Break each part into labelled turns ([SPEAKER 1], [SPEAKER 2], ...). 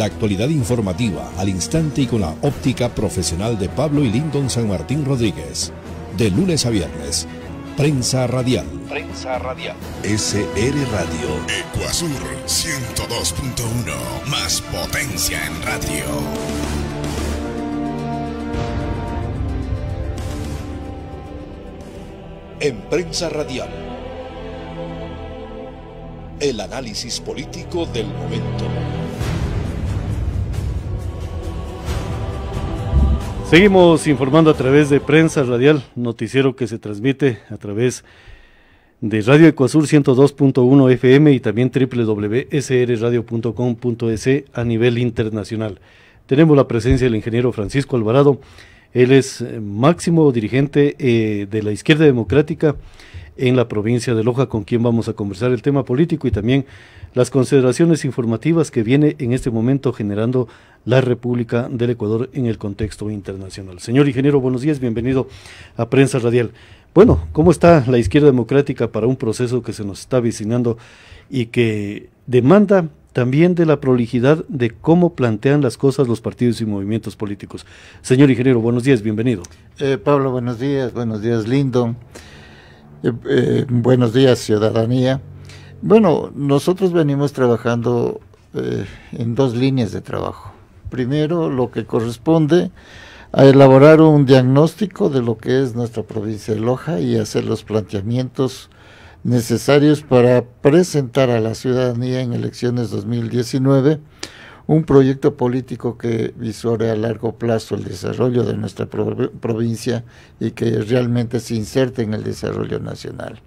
[SPEAKER 1] La actualidad informativa al instante y con la óptica profesional de Pablo y Lindon San Martín Rodríguez. De lunes a viernes. Prensa Radial. Prensa Radial. SR Radio. Ecuasur 102.1. Más potencia
[SPEAKER 2] en radio. En Prensa Radial.
[SPEAKER 1] El análisis político del momento. Seguimos informando a través de Prensa Radial, noticiero que se transmite a través de Radio Ecuasur 102.1 FM y también www.srradio.com.es a nivel internacional. Tenemos la presencia del ingeniero Francisco Alvarado. Él es eh, máximo dirigente eh, de la izquierda democrática en la provincia de Loja, con quien vamos a conversar el tema político y también las consideraciones informativas que viene en este momento generando la República del Ecuador en el contexto internacional. Señor ingeniero, buenos días, bienvenido a Prensa Radial. Bueno, ¿cómo está la izquierda democrática para un proceso que se nos está avicinando y que demanda también de la prolijidad de cómo plantean las cosas los partidos y movimientos políticos? Señor ingeniero, buenos días, bienvenido.
[SPEAKER 2] Eh, Pablo, buenos días, buenos días, Lindo. Eh, eh, buenos días, ciudadanía. Bueno, nosotros venimos trabajando eh, en dos líneas de trabajo. Primero, lo que corresponde a elaborar un diagnóstico de lo que es nuestra provincia de Loja y hacer los planteamientos necesarios para presentar a la ciudadanía en elecciones 2019 un proyecto político que visore a largo plazo el desarrollo de nuestra provincia y que realmente se inserte en el desarrollo nacional.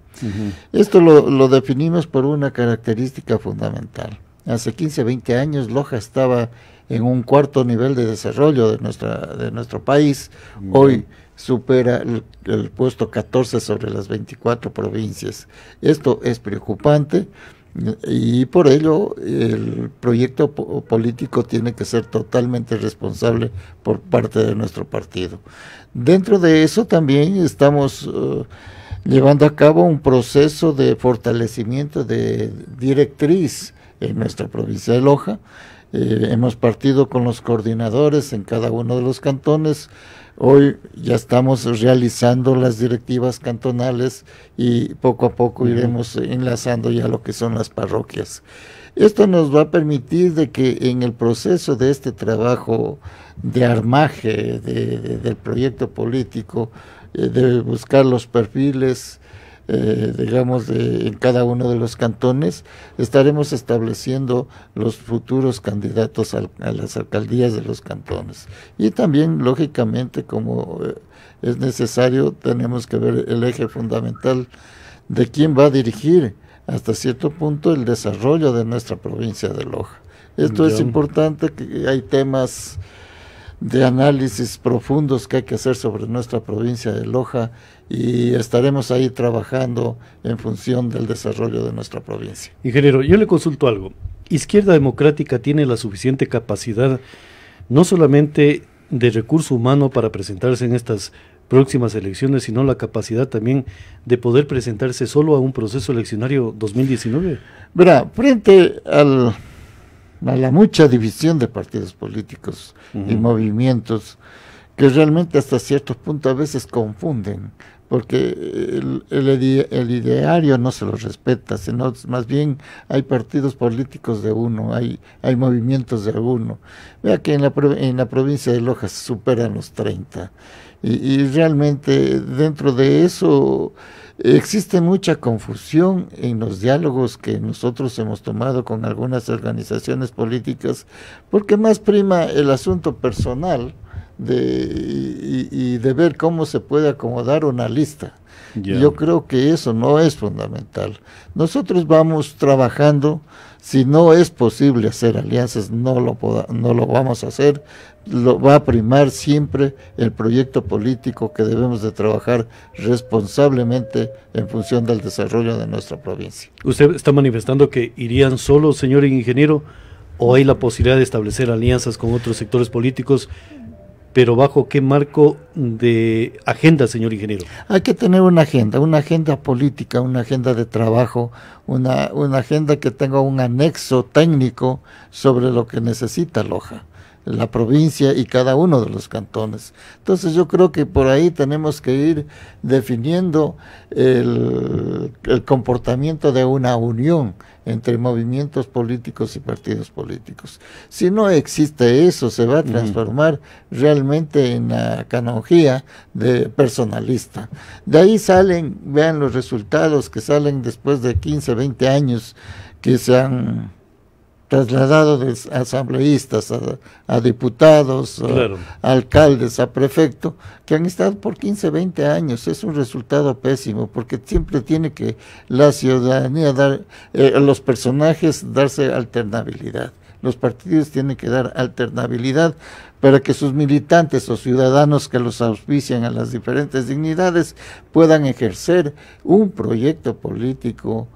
[SPEAKER 2] Esto lo, definimos por una característica fundamental. Hace 15, 20 años Loja estaba en un cuarto nivel de desarrollo de, nuestra, de nuestro país. Hoy supera el, el puesto 14 sobre las 24 provincias. Esto es preocupante y por ello el proyecto político tiene que ser totalmente responsable por parte de nuestro partido. Dentro de eso también estamos eh, llevando a cabo un proceso de fortalecimiento de directriz en nuestra provincia de Loja. Eh, hemos partido con los coordinadores en cada uno de los cantones Hoy ya estamos realizando las directivas cantonales y poco a poco iremos enlazando ya lo que son las parroquias. Esto nos va a permitir de que en el proceso de este trabajo de armaje del proyecto político, eh, de buscar los perfiles, eh, digamos, en cada uno de los cantones, estaremos estableciendo los futuros candidatos a las alcaldías de los cantones. Y también, lógicamente, como eh, es necesario, tenemos que ver el eje fundamental de quién va a dirigir hasta cierto punto el desarrollo de nuestra provincia de Loja. Esto es importante, que hay temas de análisis profundos que hay que hacer sobre nuestra provincia de Loja y estaremos ahí trabajando en función del desarrollo de nuestra provincia. Ingeniero, yo le consulto algo. Izquierda Democrática tiene la suficiente
[SPEAKER 1] capacidad no solamente de recurso humano para presentarse en estas próximas elecciones, sino la capacidad también de poder presentarse solo a un proceso eleccionario
[SPEAKER 2] 2019? Verá, frente al la mucha división de partidos políticos y movimientos que realmente hasta ciertos puntos a veces confunden, porque el, el, ideario no se lo respeta, sino más bien hay partidos políticos de uno, hay, hay movimientos de uno. Vea que en la, en la provincia de Loja se superan los 30, y, y realmente dentro de eso Existe mucha confusión en los diálogos que nosotros hemos tomado con algunas organizaciones políticas porque más prima el asunto personal de, y, de ver cómo se puede acomodar una lista. Yo creo que eso no es fundamental. Nosotros vamos trabajando si no es posible hacer alianzas, no lo, no lo vamos a hacer. Lo, va a primar siempre el proyecto político que debemos de trabajar responsablemente en función del desarrollo de nuestra provincia.
[SPEAKER 1] ¿Usted está manifestando que irían solos, señor ingeniero, o hay la posibilidad de establecer alianzas con otros sectores políticos pero bajo qué marco de
[SPEAKER 2] agenda, señor ingeniero. Hay que tener una agenda, una agenda política, una agenda de trabajo, una, una agenda que tenga un anexo técnico sobre lo que necesita Loja la provincia y cada uno de los cantones. Entonces yo creo que por ahí tenemos que ir definiendo el, comportamiento de una unión entre movimientos políticos y partidos políticos. Si no existe eso, se va a transformar realmente en la canonjía de personalista. De ahí salen, vean los resultados que salen después de 15, 20 años que se han trasladado de asambleístas a, diputados, a, alcaldes, a prefecto, que han estado por 15, 20 años. Es un resultado pésimo, porque siempre tiene que la ciudadanía dar, eh, los personajes darse alternabilidad. Los partidos tienen que dar alternabilidad para que sus militantes o ciudadanos que los auspician a las diferentes dignidades puedan ejercer un proyecto político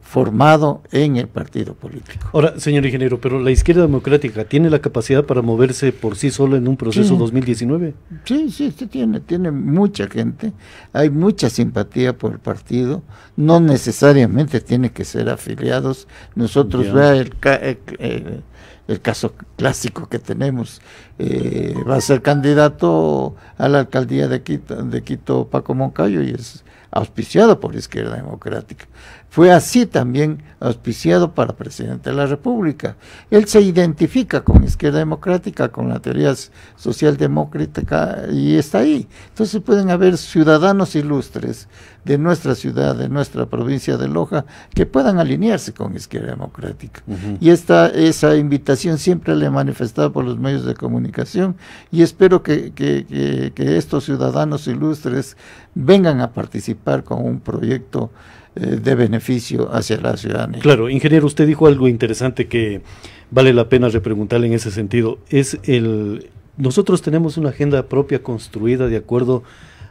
[SPEAKER 2] formado en el partido político.
[SPEAKER 1] Ahora, señor ingeniero, pero la izquierda democrática tiene la capacidad
[SPEAKER 2] para moverse por sí sola en un proceso 2019. Sí, sí, sí, tiene, tiene mucha gente, hay mucha simpatía por el partido, no necesariamente tiene que ser afiliados. Nosotros vea el, eh, eh, el, caso clásico que tenemos, eh, va a ser candidato a la alcaldía de Quito, de Quito Paco Moncayo y es auspiciado por la izquierda democrática. Fue así también auspiciado para presidente de la República. Él se identifica con izquierda democrática, con la teoría socialdemócrata y está ahí. Entonces pueden haber ciudadanos ilustres de nuestra ciudad, de nuestra provincia de Loja, que puedan alinearse con izquierda democrática. Y esta, esa invitación siempre le he manifestado por los medios de comunicación y espero que, que, que, que estos ciudadanos ilustres vengan a participar con un proyecto eh, de beneficio hacia la ciudadanía.
[SPEAKER 1] Claro, ingeniero, usted dijo algo interesante que vale la pena repreguntarle en ese sentido. Es el nosotros tenemos una agenda propia construida de acuerdo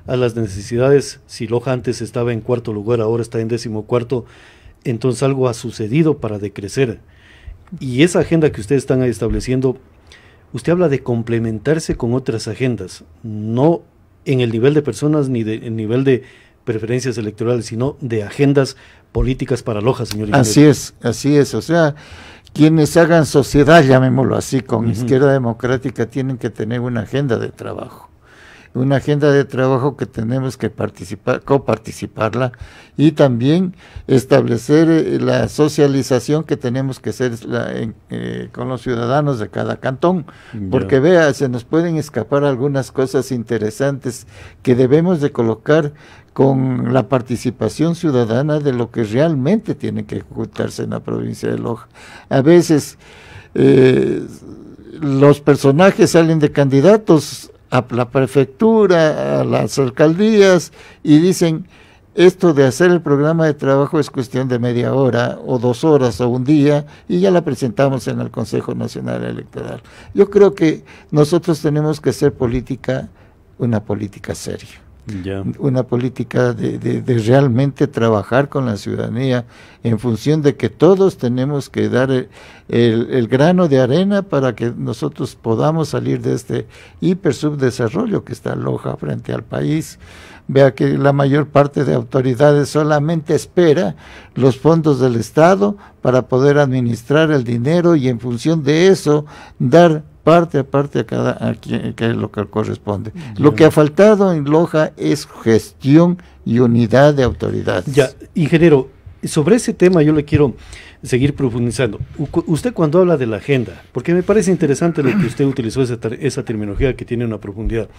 [SPEAKER 1] a las necesidades. Si Loja antes estaba en cuarto lugar, ahora está en décimo cuarto, entonces algo ha sucedido para decrecer. Y esa agenda que ustedes están estableciendo, usted habla de complementarse con otras agendas, no en el nivel de personas ni de, el nivel de preferencias electorales, sino de agendas políticas para Loja,
[SPEAKER 2] señor Así es, así es. O sea, quienes hagan sociedad, llamémoslo así, con Izquierda Democrática, tienen que tener una agenda de trabajo. Una agenda de trabajo que tenemos que participar, coparticiparla y también establecer eh, la socialización que tenemos que hacer eh, con los ciudadanos de cada cantón. Porque vea, se nos pueden escapar algunas cosas interesantes que debemos de colocar con la participación ciudadana de lo que realmente tiene que ejecutarse en la provincia de Loja. A veces eh, los personajes salen de candidatos a la prefectura, a las alcaldías y dicen, esto de hacer el programa de trabajo es cuestión de media hora o dos horas o un día y ya la presentamos en el Consejo Nacional Electoral. Yo creo que nosotros tenemos que hacer política, una política seria. Una política de, realmente trabajar con la ciudadanía en función de que todos tenemos que dar el, grano de arena para que nosotros podamos salir de este hiper subdesarrollo que está Loja frente al país. Vea que la mayor parte de autoridades solamente espera los fondos del Estado para poder administrar el dinero y en función de eso dar parte a parte a cada a lo que corresponde. Lo que ha faltado en Loja es gestión y unidad de autoridades. Ya, ingeniero, sobre ese tema
[SPEAKER 1] yo le quiero seguir profundizando. usted cuando habla de la agenda, porque me parece interesante lo que usted utilizó esa, esa terminología que tiene una profundidad.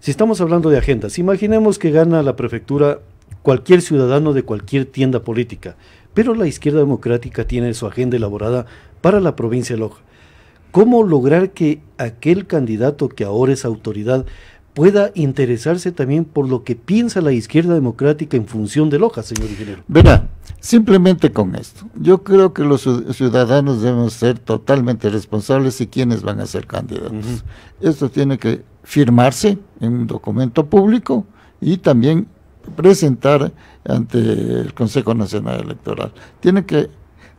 [SPEAKER 1] Si estamos hablando de agendas, imaginemos que gana la prefectura cualquier ciudadano de cualquier tienda política, pero la izquierda democrática tiene su agenda elaborada para la provincia de Loja. ¿Cómo lograr que aquel candidato que ahora es autoridad pueda interesarse también por
[SPEAKER 2] lo que piensa la izquierda democrática en función de Loja, señor ingeniero? Verá, simplemente con esto. Yo creo que los ciudadanos deben ser totalmente responsables y quiénes van a ser candidatos. Esto tiene que firmarse en un documento público y también presentar ante el Consejo Nacional Electoral. Tiene que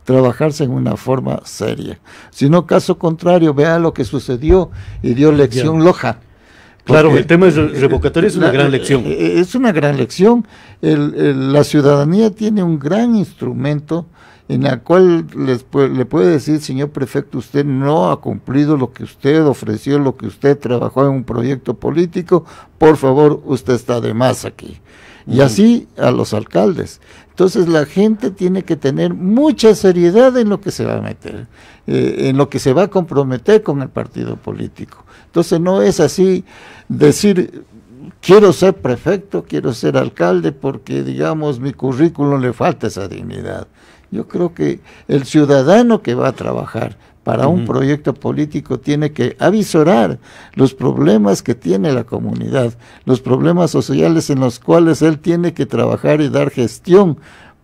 [SPEAKER 2] trabajarse en una forma seria. Si no, caso contrario, vea lo que sucedió y dio lección Loja.
[SPEAKER 1] Claro, el tema de eh, eh, revocatoria eh, es una gran lección.
[SPEAKER 2] Es una gran lección. la ciudadanía tiene un gran instrumento en la cual le puede decir, señor prefecto, usted no ha cumplido lo que usted ofreció, lo que usted trabajó en un proyecto político, por favor, usted está de más aquí. Y así a los alcaldes. Entonces la gente tiene que tener mucha seriedad en lo que se va a meter, eh, en lo que se va a comprometer con el partido político. Entonces no es así decir, quiero ser prefecto, quiero ser alcalde, porque digamos mi currículum le falta esa dignidad. Yo creo que el ciudadano que va a trabajar para un proyecto político tiene que avisorar los problemas que tiene la comunidad, los problemas sociales en los cuales él tiene que trabajar y dar gestión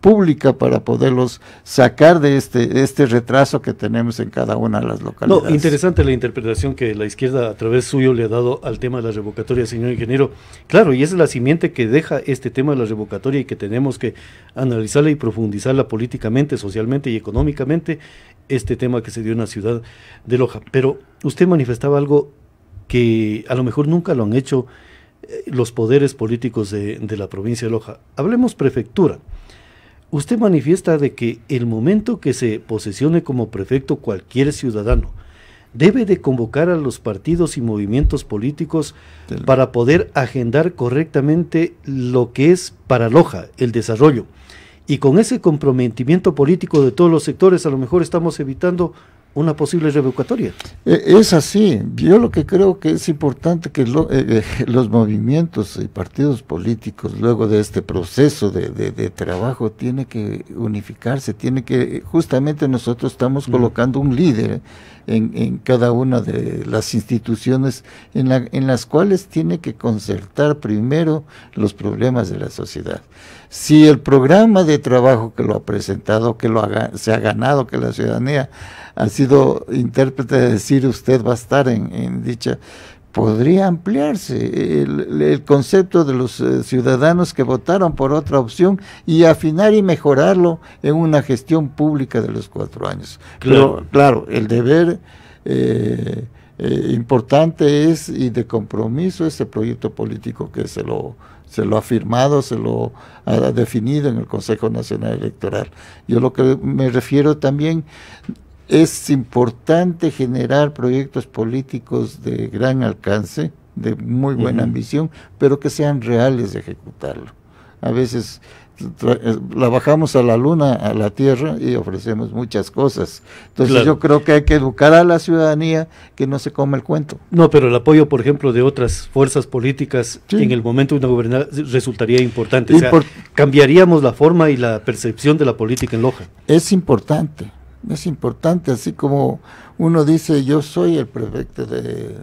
[SPEAKER 2] pública para poderlos sacar de este, este retraso que tenemos en cada una de las localidades. No, interesante
[SPEAKER 1] la interpretación que la izquierda a través suyo le ha dado al tema de la revocatoria, señor ingeniero. Claro, y es la simiente que deja este tema de la revocatoria y que tenemos que analizarla y profundizarla políticamente, socialmente y económicamente, este tema que se dio en la ciudad de Loja. Pero usted manifestaba algo que a lo mejor nunca lo han hecho eh, los poderes políticos de la provincia de Loja. Hablemos prefectura usted manifiesta de que el momento que se posesione como prefecto cualquier ciudadano, debe de convocar a los partidos y movimientos políticos para poder agendar correctamente lo que es para Loja, el desarrollo. Y con ese comprometimiento político de todos los sectores, a lo mejor estamos evitando una posible revocatoria.
[SPEAKER 2] E, es así. Yo lo que creo que es importante que eh, eh, los movimientos y partidos políticos, luego de este proceso de, de, de, trabajo, tiene que unificarse, tiene que, justamente nosotros estamos mm. colocando un líder en, cada una de las instituciones en, en las cuales tiene que concertar primero los problemas de la sociedad. Si el programa de trabajo que lo ha presentado, que lo se ha ganado, que la ciudadanía ha sido intérprete de decir usted va a estar en dicha podría ampliarse el, concepto de los eh, ciudadanos que votaron por otra opción y afinar y mejorarlo en una gestión pública de los cuatro años. Claro, claro el deber eh, eh, importante es y de compromiso ese proyecto político que se lo, se lo ha firmado, se lo ha definido en el Consejo Nacional Electoral. Yo lo que me refiero también es importante generar proyectos políticos de gran alcance, de muy buena ambición, pero que sean reales de ejecutarlo. A veces eh, la bajamos a la luna, a la tierra y ofrecemos muchas cosas. Entonces yo creo que hay que educar a la ciudadanía que no se come el cuento.
[SPEAKER 1] No, pero el apoyo, por ejemplo, de otras fuerzas políticas en el momento de una gobernanza resultaría importante. cambiaríamos la forma y la percepción de la política en Loja.
[SPEAKER 2] Es importante, es importante, así como uno dice yo soy el prefecto de,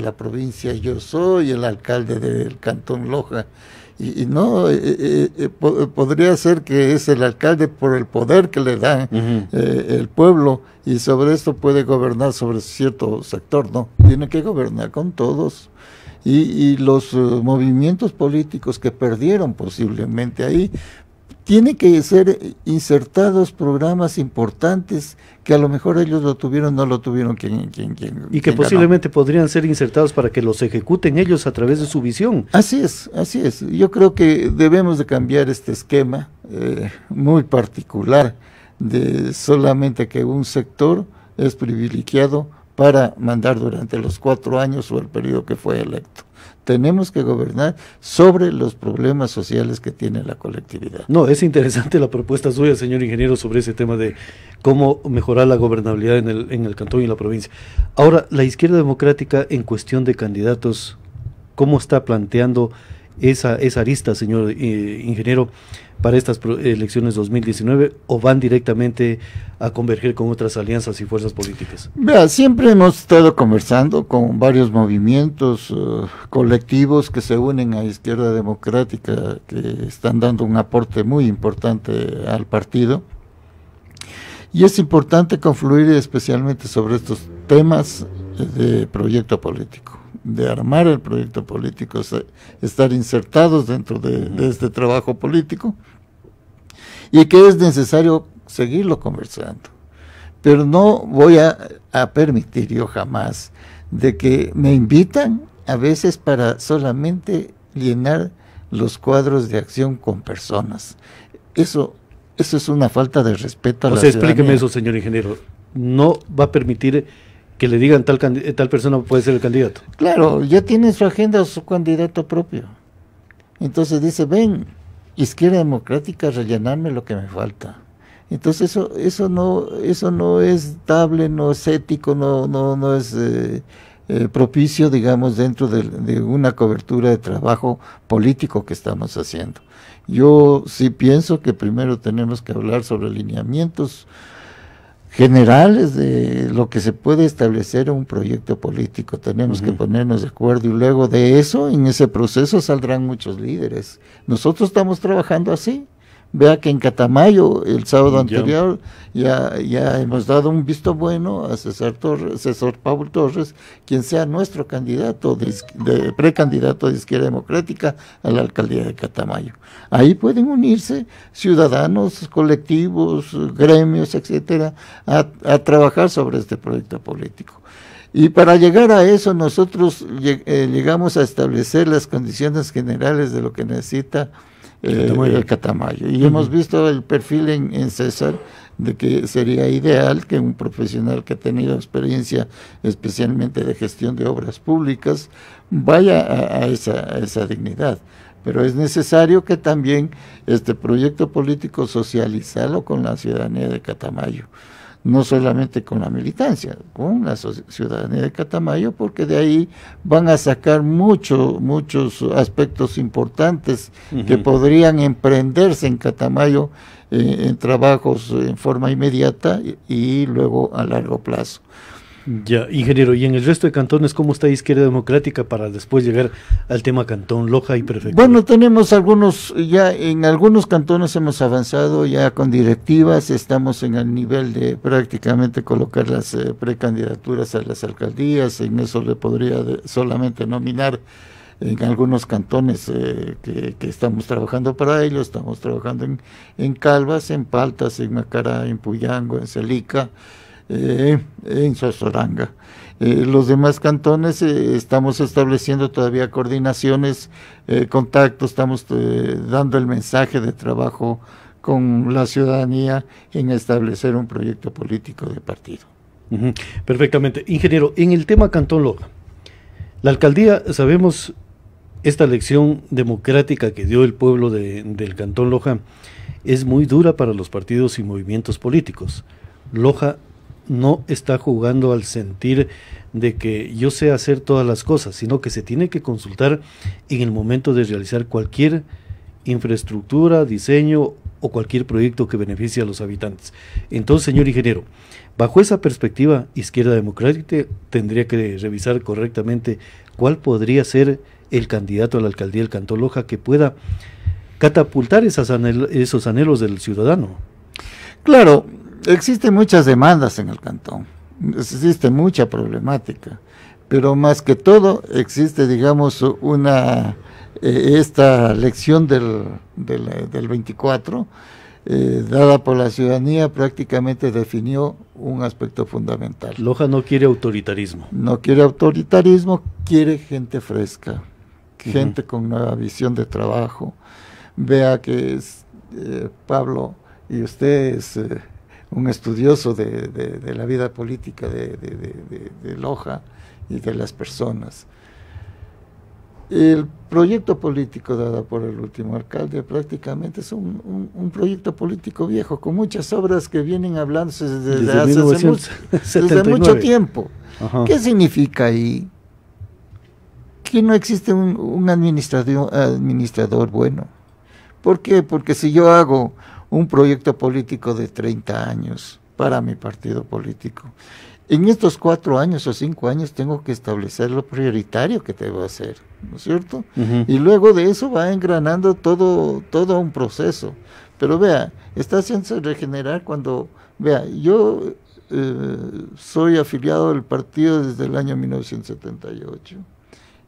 [SPEAKER 2] la provincia, yo soy el alcalde del Cantón Loja, y, no, eh, eh, eh, podría ser que es el alcalde por el poder que le da el pueblo y sobre esto puede gobernar sobre cierto sector, ¿no? Tiene que gobernar con todos. Y, los movimientos políticos que perdieron posiblemente ahí tiene que ser eh, insertados programas importantes que a lo mejor ellos lo tuvieron, no lo tuvieron quien, Y que posiblemente podrían ser insertados para que los ejecuten ellos a través de su visión. Así es, así es. Yo creo que debemos de cambiar este esquema eh, muy particular de solamente que un sector es privilegiado para mandar durante los cuatro años o el periodo que fue electo tenemos que gobernar sobre los problemas sociales que tiene la colectividad. No, es interesante la propuesta suya, señor ingeniero, sobre
[SPEAKER 1] ese tema de cómo mejorar la gobernabilidad en el, cantón y en la provincia. Ahora, la izquierda democrática en cuestión de candidatos, ¿cómo está planteando esa, esa arista, señor eh, ingeniero? para estas elecciones 2019 o van directamente a converger con otras alianzas y fuerzas políticas?
[SPEAKER 2] Vea, siempre hemos estado conversando con varios movimientos eh, colectivos que se unen a Izquierda Democrática, que están dando un aporte muy importante al partido. Y es importante confluir especialmente sobre estos temas de proyecto político de armar el proyecto político, estar insertados dentro de, este trabajo político y que es necesario seguirlo conversando. Pero no voy a, permitir yo jamás de que me invitan a veces para solamente llenar los cuadros de acción con personas. Eso, eso es una falta de respeto a o sea, explíqueme eso, señor ingeniero. No va a permitir que le digan tal, tal
[SPEAKER 1] persona puede ser el candidato.
[SPEAKER 2] Claro, ya tiene su agenda, su candidato propio. Entonces dice, ven, izquierda democrática, rellenarme lo que me falta. Entonces eso, eso, no, eso no es estable, no es ético, no, no, no es eh, eh, propicio, digamos, dentro de una cobertura de trabajo político que estamos haciendo. Yo sí pienso que primero tenemos que hablar sobre alineamientos generales de lo que se puede establecer un proyecto político. Tenemos que ponernos de acuerdo y luego de eso, en ese proceso saldrán muchos líderes. Nosotros estamos trabajando así. Vea que en Catamayo, el sábado anterior, ya, ya hemos dado un visto bueno a César, Torres, César Pablo Torres, quien sea nuestro candidato, de, precandidato de Izquierda Democrática a la alcaldía de Catamayo. Ahí pueden unirse ciudadanos, colectivos, gremios, etcétera, a, trabajar sobre este proyecto político. Y para llegar a eso nosotros eh, llegamos a establecer las condiciones generales de lo que necesita el eh, eh, Catamayo. Y hemos visto el perfil en, César de que sería ideal que un profesional que ha tenido experiencia especialmente de gestión de obras públicas vaya a, esa, a esa, dignidad. Pero es necesario que también este proyecto político socializarlo con la ciudadanía de Catamayo no solamente con la militancia, con la ciudadanía de Catamayo, porque de ahí van a sacar muchos muchos aspectos importantes que podrían emprenderse en Catamayo eh, en trabajos en forma inmediata y luego a largo plazo.
[SPEAKER 1] Ya, ingeniero, ¿y en el resto de cantones cómo está Izquierda Democrática para después llegar al tema Cantón Loja y Prefectura? Bueno,
[SPEAKER 2] tenemos algunos, ya en algunos cantones hemos avanzado ya con directivas, estamos en el nivel de prácticamente colocar las eh, precandidaturas a las alcaldías, en eso le podría solamente nominar en algunos cantones eh, que, estamos trabajando para ello, estamos trabajando en, en Calvas, en Paltas, en Macará, en Puyango, en Celica, eh, en Sosoranga. Eh, los demás cantones eh, estamos estableciendo todavía coordinaciones, contactos, estamos dando el mensaje de trabajo con la ciudadanía en establecer un proyecto político de partido. Perfectamente. Ingeniero, en el tema
[SPEAKER 1] Cantón Loja, la alcaldía, sabemos esta lección democrática que dio el pueblo del Cantón Loja es muy dura para los partidos y movimientos políticos. Loja no está jugando al sentir de que yo sé hacer todas las cosas, sino que se tiene que consultar en el momento de realizar cualquier infraestructura, diseño o cualquier proyecto que beneficie a los habitantes. Entonces, señor ingeniero, bajo esa perspectiva, Izquierda Democrática tendría que revisar correctamente cuál podría ser el candidato a la alcaldía del Cantoloja que pueda
[SPEAKER 2] catapultar esas esos anhelos del ciudadano. Claro, Existen muchas demandas en el cantón, existe mucha problemática, pero más que todo existe, digamos, una eh, esta lección del, 24, eh, dada por la ciudadanía, prácticamente definió un aspecto fundamental. Loja no quiere autoritarismo. No quiere autoritarismo, quiere gente fresca, gente con nueva visión de trabajo. Vea que es, eh, Pablo y usted es un estudioso de, la vida política de, Loja y de las personas. El proyecto político dado por el último alcalde prácticamente es un, proyecto político viejo, con muchas obras que vienen hablándose desde, hace, mucho tiempo. ¿Qué significa ahí? Que no existe un, administrador bueno. ¿Por qué? Porque si yo hago un proyecto político de 30 años para mi partido político. En estos cuatro años o cinco años tengo que establecer lo prioritario que debo hacer, ¿no es cierto? Y luego de eso va engranando todo, todo un proceso. Pero vea, está haciendo regenerar cuando, vea, yo eh, soy afiliado del partido desde el año 1978.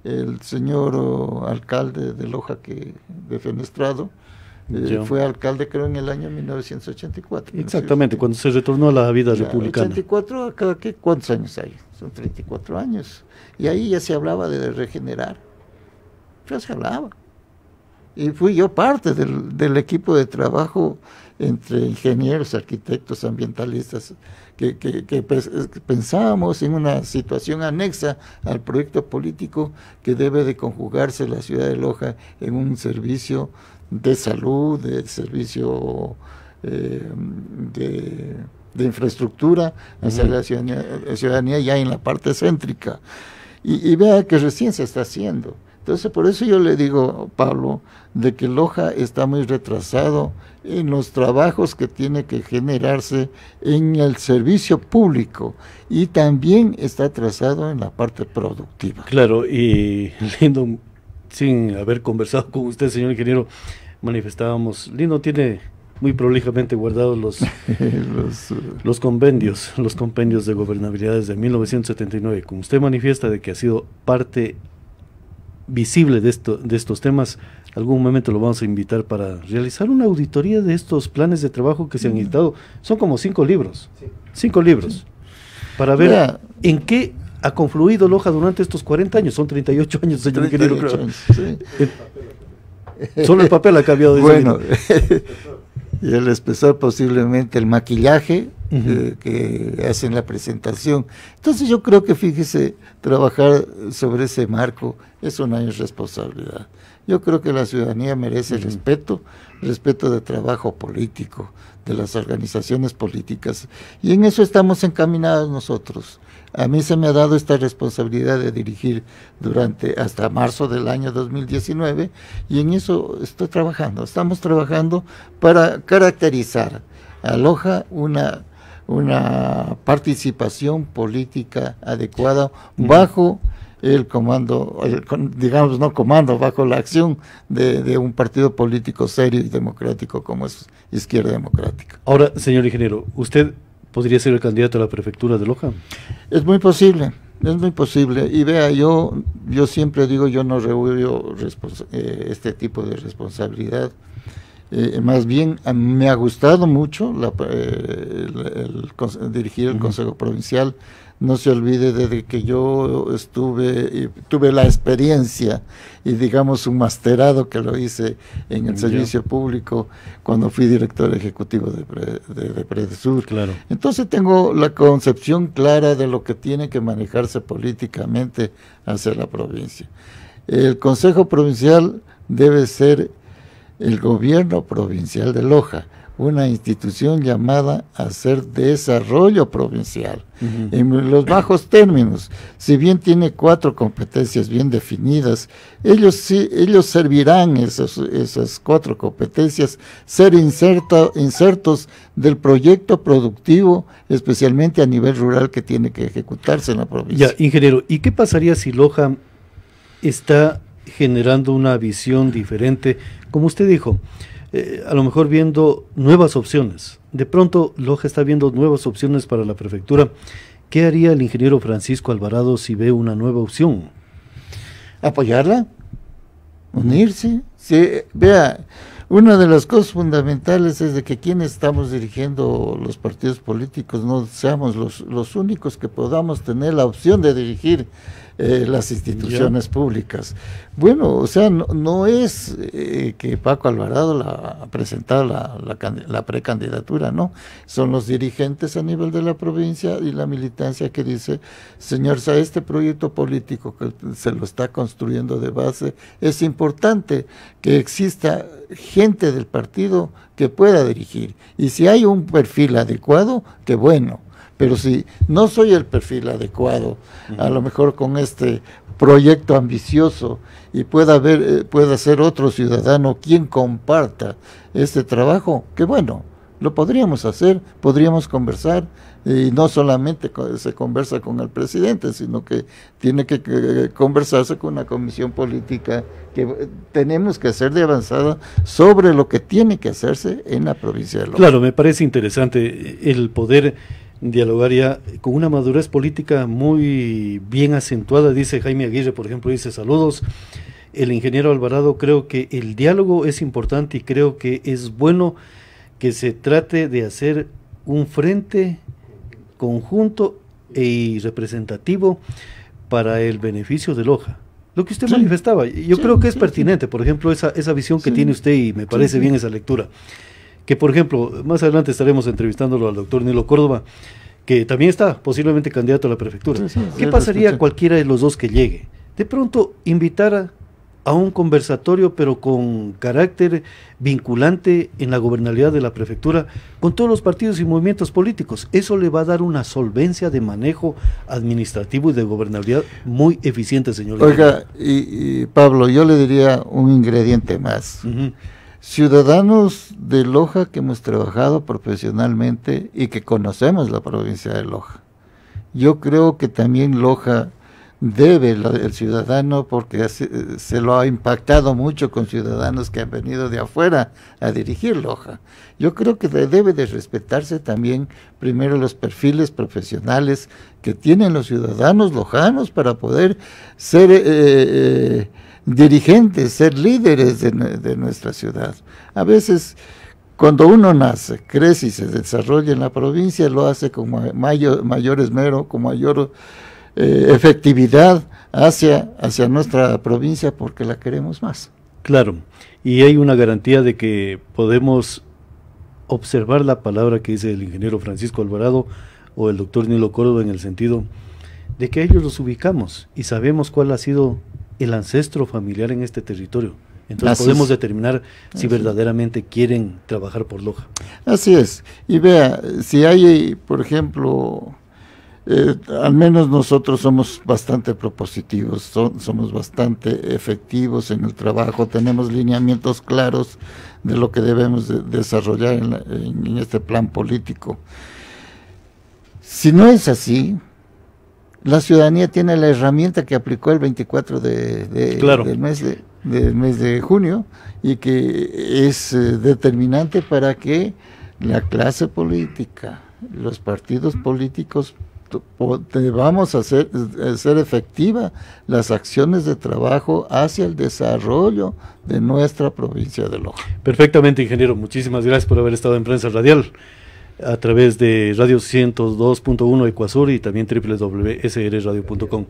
[SPEAKER 2] El señor oh, alcalde de Loja que defenestrado, eh, fue alcalde creo en el año 1984. Exactamente,
[SPEAKER 1] cuando se retornó a la vida republicana.
[SPEAKER 2] 84, ¿qué? ¿cuántos años hay? Son 34 años. Y ahí ya se hablaba de regenerar. Ya se hablaba. Y fui yo parte del, equipo de trabajo entre ingenieros, arquitectos, ambientalistas, que, pensábamos en una situación anexa al proyecto político que debe de conjugarse la ciudad de Loja en un servicio de salud, eh, de servicio de, infraestructura de la eh, ciudadanía, ya en la parte céntrica. Y, y, vea que recién se está haciendo. Entonces, por eso yo le digo, Pablo, de que Loja está muy retrasado en los trabajos que tiene que generarse en el servicio público y también está atrasado en la parte productiva.
[SPEAKER 1] Claro, y Lindo sin haber conversado con usted, señor ingeniero, manifestábamos, Lino tiene muy prolijamente guardados los, los, uh, los, compendios, los compendios de gobernabilidad desde 1979. Como usted manifiesta de que ha sido parte visible de, de estos temas, algún momento lo vamos a invitar para realizar una auditoría de estos planes de trabajo que se han mm. editado. Son como cinco libros, cinco libros, para ver en qué ha confluido Loja durante estos 40 años, son 38 años, señor ingeniero.
[SPEAKER 2] Eh, solo el papel ha cambiado Bueno, y el espesor posiblemente el maquillaje eh, que hacen la presentación. Entonces yo creo que fíjese, trabajar sobre ese marco es una irresponsabilidad. Yo creo que la ciudadanía merece respeto, respeto de trabajo político, de las organizaciones políticas. Y en eso estamos encaminados nosotros. A mí se me ha dado esta responsabilidad de dirigir durante hasta marzo del año 2019 y en eso estoy trabajando. Estamos trabajando para caracterizar aloja una, una participación política adecuada bajo el comando, digamos no comando, bajo la acción de, de, un partido político serio y democrático como es Izquierda Democrática. Ahora, señor ingeniero, usted podría ser el candidato a la prefectura de Loja. Es muy posible, es muy posible. Y vea, yo, yo siempre digo, yo no reúno eh, este tipo de responsabilidad. Eh, más bien, me ha gustado mucho la, eh, dirigir el Consejo Provincial no se olvide desde que yo estuve tuve la experiencia y digamos un masterado que lo hice en el servicio público cuando fui director ejecutivo de, de, Predesur. Entonces tengo la concepción clara de lo que tiene que manejarse políticamente hacia la provincia. El Consejo Provincial debe ser el gobierno provincial de Loja una institución llamada a hacer desarrollo provincial en los bajos términos. Si bien tiene cuatro competencias bien definidas, ellos sí, ellos servirán esas, esas cuatro competencias ser insertos del proyecto productivo, especialmente a nivel rural que tiene que ejecutarse en la provincia.
[SPEAKER 1] Ya, ingeniero, ¿y qué pasaría si Loja está generando una visión diferente? Como usted dijo, eh, a lo mejor viendo nuevas opciones. De pronto, Loja está viendo nuevas opciones para la prefectura. ¿Qué haría el ingeniero Francisco Alvarado si ve una
[SPEAKER 2] nueva opción? Apoyarla, unirse. Sí, eh, vea, una de las cosas fundamentales es de que quienes estamos dirigiendo los partidos políticos no seamos los, los únicos que podamos tener la opción de dirigir eh, las instituciones públicas. Bueno, o sea, no, es eh, que Paco Alvarado la, ha presentado la, la, precandidatura, no. Son los dirigentes a nivel de la provincia y la militancia que dice, señor, sea este proyecto político que se lo está construyendo de base, es importante que exista gente del partido que pueda dirigir. Y si hay un perfil adecuado, que bueno pero si no soy el perfil adecuado, a lo mejor con este proyecto ambicioso y pueda haber, eh, pueda ser otro ciudadano quien comparta este trabajo, que bueno, lo podríamos hacer, podríamos conversar y no solamente se conversa con el presidente, sino que tiene que conversarse con una comisión política que eh, tenemos que hacer de avanzada sobre lo que tiene que hacerse en la provincia de López.
[SPEAKER 1] Claro, me parece interesante el poder dialogaría con una madurez política muy bien acentuada, dice Jaime Aguirre, por ejemplo, dice saludos. El ingeniero Alvarado, creo que el diálogo es importante y creo que es bueno que se trate de hacer un frente conjunto y e representativo para el beneficio de Loja. Lo que usted manifestaba, yo creo que es pertinente, por ejemplo, esa, esa visión que tiene usted y me parece bien esa lectura que por ejemplo, más adelante estaremos entrevistándolo al doctor Nilo Córdoba, que también está posiblemente candidato a la prefectura. ¿Qué pasaría cualquiera de los dos que llegue? De pronto invitar a un conversatorio, pero con carácter vinculante en la gobernabilidad de la prefectura, con todos los partidos y movimientos políticos. Eso le va a dar una solvencia de manejo administrativo y de gobernabilidad muy eficiente, señor. Oiga,
[SPEAKER 2] y, Pablo, yo le diría un ingrediente más ciudadanos de Loja que hemos trabajado profesionalmente y que conocemos la provincia de Loja. Yo creo que también Loja debe el ciudadano porque eh, se, lo ha impactado mucho con ciudadanos que han venido de afuera a dirigir Loja. Yo creo que debe de respetarse también primero los perfiles profesionales que tienen los ciudadanos lojanos para poder ser... Eh, eh, dirigentes, ser líderes de, nuestra ciudad. A veces, cuando uno nace, crece y se desarrolla en la provincia, lo hace con mayor, esmero, con mayor eh, efectividad hacia, hacia nuestra provincia porque la queremos más. Claro, y
[SPEAKER 1] hay una garantía de que podemos observar la palabra que dice el ingeniero Francisco Alvarado o el doctor Nilo Córdoba en el sentido de que ellos los ubicamos y sabemos cuál ha sido el ancestro familiar en este territorio. Entonces podemos determinar si verdaderamente quieren trabajar por Loja.
[SPEAKER 2] Así es. Y vea, si hay, por ejemplo, eh, al menos nosotros somos bastante propositivos, somos bastante efectivos en el trabajo, tenemos lineamientos claros de lo que debemos desarrollar en este plan político. Si no es así, la ciudadanía tiene la herramienta que aplicó el 24 de, del, mes de, del mes de junio y que es eh, determinante para que la clase política, los partidos políticos, vamos a hacer, eh, hacer efectiva las acciones de trabajo hacia el desarrollo de nuestra provincia de Loja. Perfectamente, ingeniero. Muchísimas gracias por
[SPEAKER 1] haber estado en Prensa Radial a través de Radio 102.1 Ecuasur y también www.srradio.com.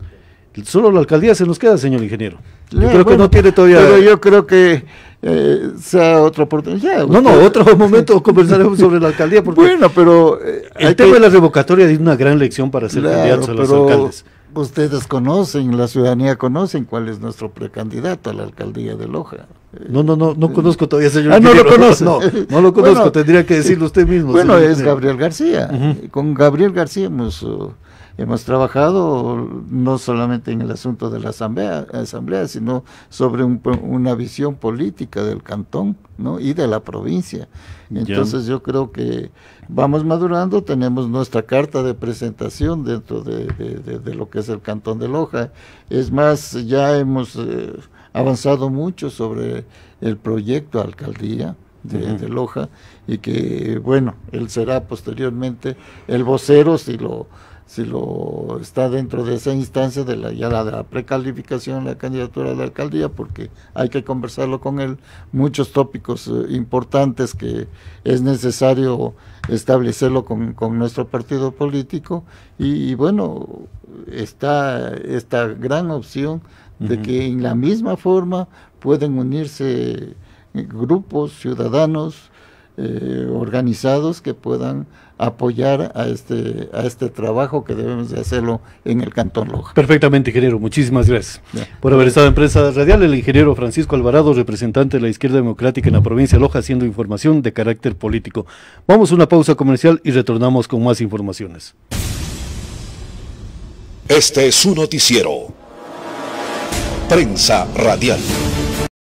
[SPEAKER 2] Solo la alcaldía se nos queda, señor ingeniero. Yo eh, creo que no tiene todavía. Pero yo creo que eh, sea otra oportunidad. No, no, otro momento conversaremos sobre la alcaldía. Porque bueno, pero. Eh, el tema de la revocatoria de una gran lección para ser candidatos a los alcaldes ustedes conocen, la ciudadanía conocen cuál es nuestro precandidato a la alcaldía de Loja. No, no, no, no eh, conozco todavía, señor. Ah, no lo conozco. No, lo conozco, tendría que decirlo usted mismo. Bueno, es Gabriel García. Con Gabriel García uh, hemos, trabajado no solamente en el asunto de la asamblea, asamblea sino sobre una visión política del cantón ¿no? y de la provincia. Entonces yo creo que vamos madurando, tenemos nuestra carta de presentación dentro de, lo que es el cantón de Loja. Es más, ya hemos... Eh, avanzado mucho sobre el proyecto alcaldía de, de, Loja y que bueno él será posteriormente el vocero si lo si lo está dentro de esa instancia de la ya la, la precalificación la candidatura de alcaldía porque hay que conversarlo con él muchos tópicos eh, importantes que es necesario establecerlo con, nuestro partido político y bueno está esta gran opción de que en la misma forma pueden unirse eh, grupos ciudadanos eh, organizados que puedan apoyar a este a este trabajo que debemos de hacerlo en el Cantón Loja.
[SPEAKER 1] Perfectamente, ingeniero. Muchísimas gracias por haber estado en Prensa Radial. El ingeniero Francisco Alvarado, representante de la Izquierda Democrática en la provincia de Loja, haciendo información de carácter político. Vamos a una pausa comercial y retornamos con más informaciones. Este es su noticiero Prensa Radial.